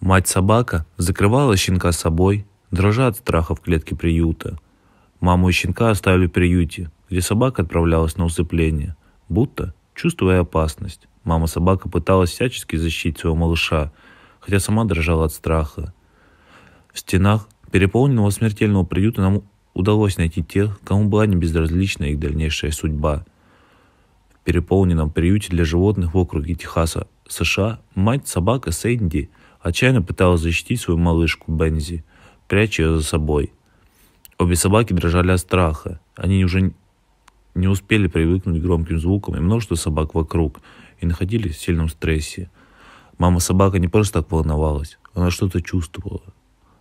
Мать-собака закрывала щенка собой, дрожа от страха в клетке приюта. Маму и щенка оставили в приюте, где собака отправлялась на усыпление, будто чувствуя опасность. Мама-собака пыталась всячески защитить своего малыша, хотя сама дрожала от страха. В стенах переполненного смертельного приюта нам удалось найти тех, кому была не безразлична их дальнейшая судьба. В переполненном приюте для животных в округе Техаса, США, мать-собака Сэнди отчаянно пыталась защитить свою малышку Бензи, пряча ее за собой. Обе собаки дрожали от страха. Они уже не успели привыкнуть к громким звукам и множество собак вокруг, и находились в сильном стрессе. Мама собака не просто так волновалась, она что-то чувствовала.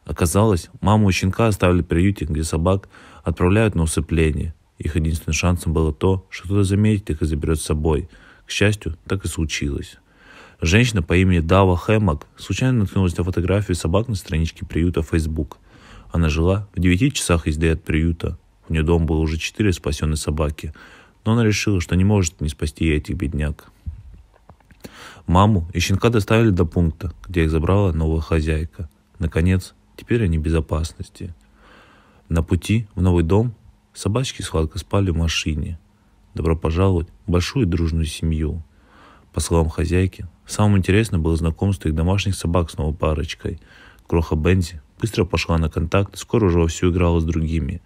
Оказалось, маму и щенка оставили приюте, где собак отправляют на усыпление. Их единственным шансом было то, что кто-то заметит их и заберет с собой. К счастью, так и случилось. Женщина по имени Дава Хэммок случайно наткнулась на фотографию собак на страничке приюта Facebook. Она жила в 9 часах езды от приюта. У нее дома было уже 4 спасенные собаки, но она решила, что не может не спасти и этих бедняк. Маму и щенка доставили до пункта, где их забрала новая хозяйка. Наконец, теперь они в безопасности. На пути в новый дом собачки сладко спали в машине. Добро пожаловать в большую дружную семью. По словам хозяйки, Самым интересным было знакомство их домашних собак с новой парочкой. Кроха Бензи быстро пошла на контакт и скоро уже вовсю играла с другими,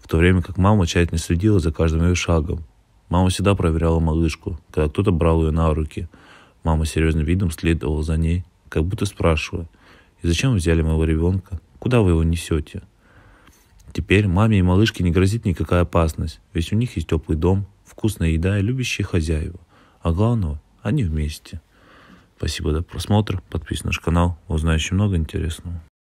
в то время как мама тщательно следила за каждым ее шагом. Мама всегда проверяла малышку, когда кто-то брал ее на руки. Мама серьезным видом следовала за ней, как будто спрашивая, «И зачем вы взяли моего ребенка? Куда вы его несете?» Теперь маме и малышке не грозит никакая опасность, ведь у них есть теплый дом, вкусная еда и любящие хозяева. А главное, они вместе. Спасибо за просмотр. Подписывайтесь на наш канал. Узнаешь очень много интересного.